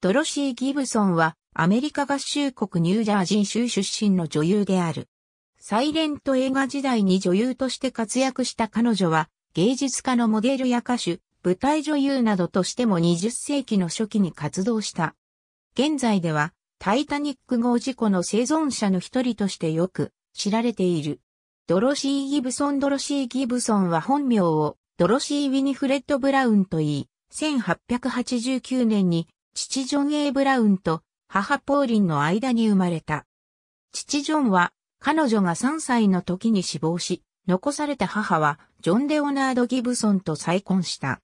ドロシー・ギブソンはアメリカ合衆国ニュージャージー州出身の女優である。サイレント映画時代に女優として活躍した彼女は芸術家のモデルや歌手、舞台女優などとしても20世紀の初期に活動した。現在ではタイタニック号事故の生存者の一人としてよく知られている。ドロシー・ギブソン・ドロシー・ギブソンは本名をドロシー・ウィニフレッド・ブラウンと言い、1889年に父ジョン・ A・ ブラウンと母ポーリンの間に生まれた。父ジョンは彼女が3歳の時に死亡し、残された母はジョン・レオナード・ギブソンと再婚した。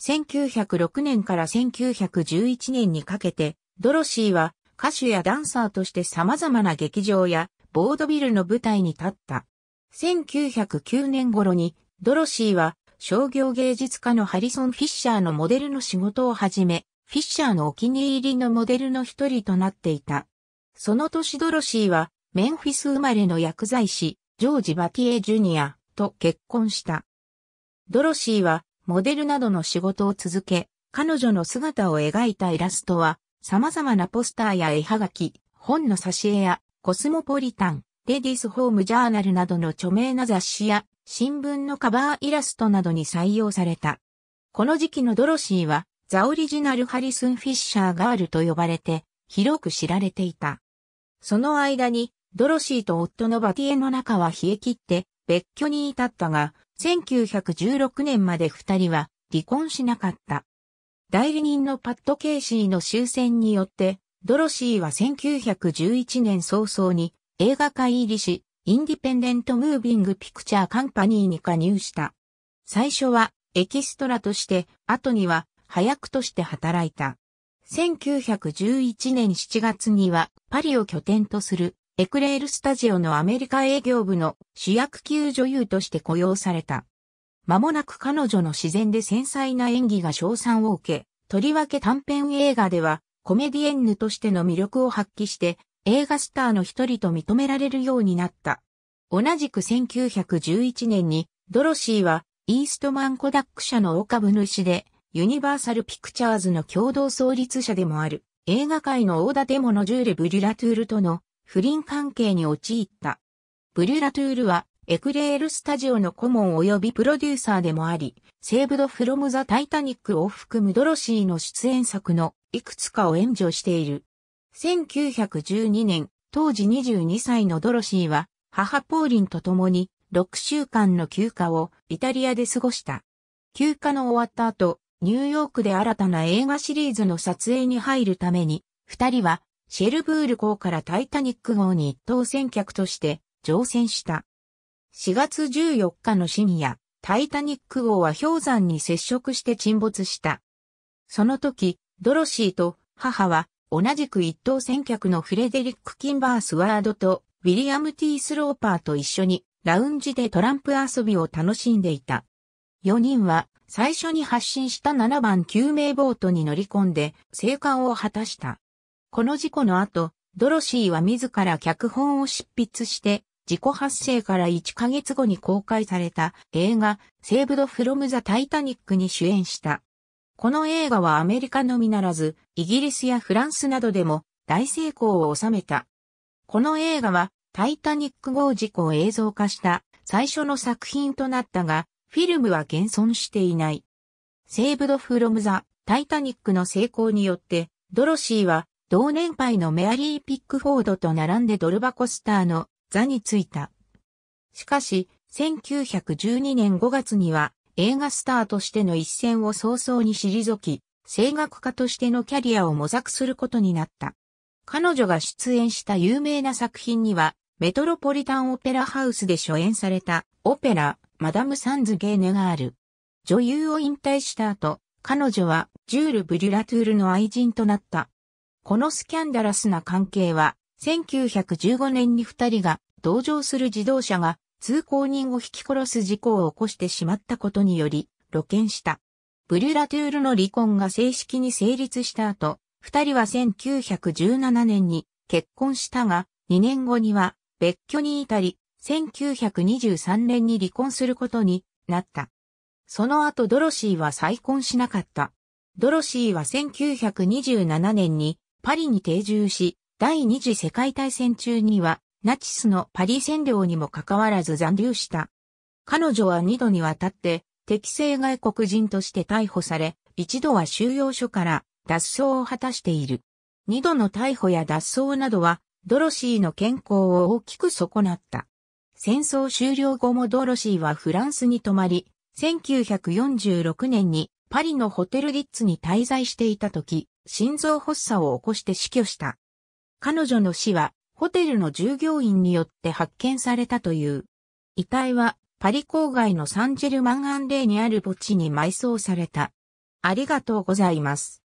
1906年から1911年にかけて、ドロシーは歌手やダンサーとして様々な劇場やボードビルの舞台に立った。1909年頃にドロシーは商業芸術家のハリソン・フィッシャーのモデルの仕事を始め、フィッシャーのお気に入りのモデルの一人となっていた。その年ドロシーは、メンフィス生まれの薬剤師、ジョージ・バティエ・ジュニアと結婚した。ドロシーは、モデルなどの仕事を続け、彼女の姿を描いたイラストは、様々なポスターや絵はがき、本の挿絵や、コスモポリタン、レディスホームジャーナルなどの著名な雑誌や、新聞のカバーイラストなどに採用された。この時期のドロシーは、ザオリジナルハリスン・フィッシャー・ガールと呼ばれて、広く知られていた。その間に、ドロシーと夫のバティエの中は冷え切って、別居に至ったが、1916年まで二人は離婚しなかった。代理人のパッド・ケイシーの終戦によって、ドロシーは1911年早々に映画界入りし、インディペンデント・ムービング・ピクチャー・カンパニーに加入した。最初はエキストラとして、後には早くとして働いた。1911年7月にはパリを拠点とするエクレールスタジオのアメリカ営業部の主役級女優として雇用された。間もなく彼女の自然で繊細な演技が賞賛を受け、とりわけ短編映画ではコメディエンヌとしての魅力を発揮して映画スターの一人と認められるようになった。同じく1911年にドロシーはイーストマンコダック社の大株主でユニバーサル・ピクチャーズの共同創立者でもある、映画界の大建物ジュール・ブリュラトゥールとの不倫関係に陥った。ブリュラトゥールは、エクレールスタジオの顧問及びプロデューサーでもあり、セーブド・フロム・ザ・タイタニックを含むドロシーの出演作のいくつかを援助している。1912年、当時22歳のドロシーは、母ポーリンと共に6週間の休暇をイタリアで過ごした。休暇の終わった後、ニューヨークで新たな映画シリーズの撮影に入るために、二人はシェルブール号からタイタニック号に一等船客として乗船した。4月14日の深夜、タイタニック号は氷山に接触して沈没した。その時、ドロシーと母は同じく一等船客のフレデリック・キンバースワードとウィリアム・ティース・ローパーと一緒にラウンジでトランプ遊びを楽しんでいた。4人は最初に発進した7番救命ボートに乗り込んで生還を果たした。この事故の後、ドロシーは自ら脚本を執筆して、事故発生から1ヶ月後に公開された映画、セーブド・フロム・ザ・タイタニックに主演した。この映画はアメリカのみならず、イギリスやフランスなどでも大成功を収めた。この映画は、タイタニック号事故を映像化した最初の作品となったが、フィルムは現存していない。セーブド・フロム・ザ・タイタニックの成功によって、ドロシーは同年配のメアリー・ピックフォードと並んでドルバコスターの座についた。しかし、1912年5月には映画スターとしての一線を早々に退き、声楽家としてのキャリアを模索することになった。彼女が出演した有名な作品には、メトロポリタンオペラハウスで初演されたオペラ、マダム・サンズ・ゲーネガール。女優を引退した後、彼女はジュール・ブリュラトゥールの愛人となった。このスキャンダラスな関係は、1915年に二人が同乗する自動車が通行人を引き殺す事故を起こしてしまったことにより露見した。ブリュラトゥールの離婚が正式に成立した後、二人は1917年に結婚したが、2年後には別居に至り、1923年に離婚することになった。その後ドロシーは再婚しなかった。ドロシーは1927年にパリに定住し、第二次世界大戦中にはナチスのパリ占領にもかかわらず残留した。彼女は二度にわたって適正外国人として逮捕され、一度は収容所から脱走を果たしている。二度の逮捕や脱走などはドロシーの健康を大きく損なった。戦争終了後もドロシーはフランスに泊まり、1946年にパリのホテルリッツに滞在していた時、心臓発作を起こして死去した。彼女の死はホテルの従業員によって発見されたという。遺体はパリ郊外のサンジェルマンアンレイにある墓地に埋葬された。ありがとうございます。